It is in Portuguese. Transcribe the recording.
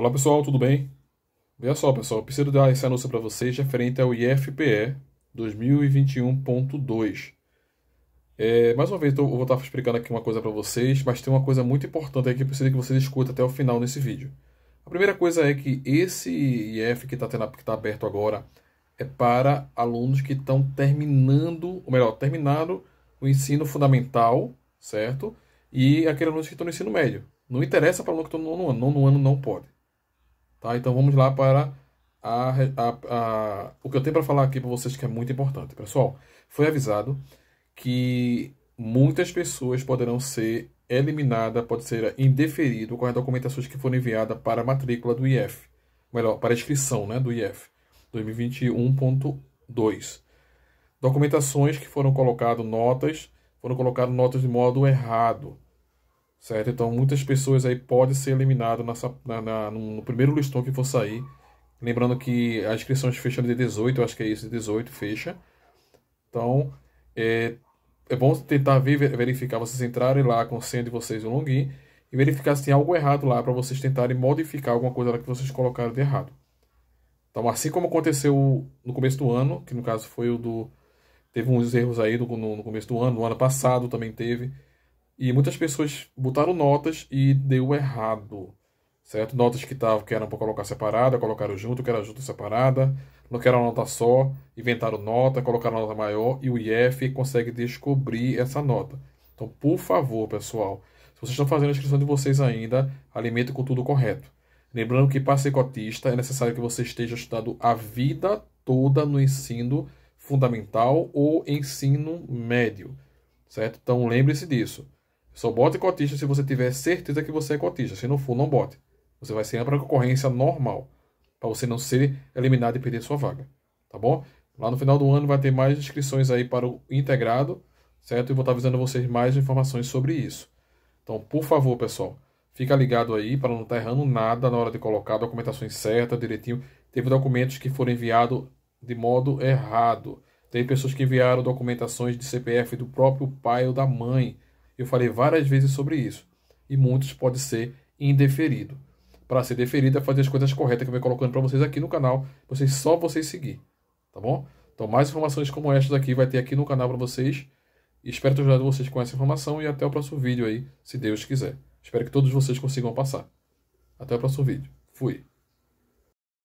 Olá pessoal, tudo bem? Veja só pessoal, eu preciso dar esse anúncio para vocês referente ao IFPE 2021.2. É, mais uma vez, então, eu vou estar explicando aqui uma coisa para vocês, mas tem uma coisa muito importante aí que eu preciso que vocês escutem até o final nesse vídeo. A primeira coisa é que esse IF que está tá aberto agora é para alunos que estão terminando, ou melhor, terminaram o ensino fundamental, certo? E aqueles alunos que estão no ensino médio. Não interessa para o aluno que está no nono ano, nono ano não pode. Tá? Então vamos lá para a, a, a, o que eu tenho para falar aqui para vocês que é muito importante. Pessoal, foi avisado que muitas pessoas poderão ser eliminadas, pode ser indeferido com as documentações que foram enviadas para a matrícula do IF. Melhor, para a inscrição né, do IF 2021.2. Documentações que foram colocadas, notas, foram colocadas notas de modo errado certo? Então muitas pessoas aí podem ser eliminadas nessa, na, na, no primeiro listão que for sair. Lembrando que as inscrições fecham de 18, eu acho que é isso, de 18 fecha. Então é, é bom tentar ver, verificar, vocês entrarem lá com senha de vocês o login e verificar se tem algo errado lá para vocês tentarem modificar alguma coisa lá que vocês colocaram de errado. Então, assim como aconteceu no começo do ano, que no caso foi o do. Teve uns erros aí no, no começo do ano, no ano passado também teve. E muitas pessoas botaram notas e deu errado, certo? Notas que, tavam, que eram para colocar separada, colocaram junto, que era junto separada, não que era uma nota só, inventaram nota, colocaram nota maior e o IF consegue descobrir essa nota. Então, por favor, pessoal, se vocês estão fazendo a inscrição de vocês ainda, alimentem com tudo correto. Lembrando que para ser cotista é necessário que você esteja estudado a vida toda no ensino fundamental ou ensino médio, certo? Então lembre-se disso. Só bote cotista se você tiver certeza que você é cotista. Se não for, não bote. Você vai ser para concorrência normal, para você não ser eliminado e perder sua vaga, tá bom? Lá no final do ano vai ter mais inscrições aí para o integrado, certo? E vou estar avisando vocês mais informações sobre isso. Então, por favor, pessoal, fica ligado aí para não estar tá errando nada na hora de colocar documentações certa, direitinho. Teve documentos que foram enviados de modo errado. Tem pessoas que enviaram documentações de CPF do próprio pai ou da mãe eu falei várias vezes sobre isso. E muitos pode ser indeferido. Para ser deferido é fazer as coisas corretas que eu venho colocando para vocês aqui no canal. Vocês só vocês seguir, tá bom? Então mais informações como estas aqui vai ter aqui no canal para vocês. Espero ter ajudado vocês com essa informação e até o próximo vídeo aí, se Deus quiser. Espero que todos vocês consigam passar. Até o próximo vídeo. Fui.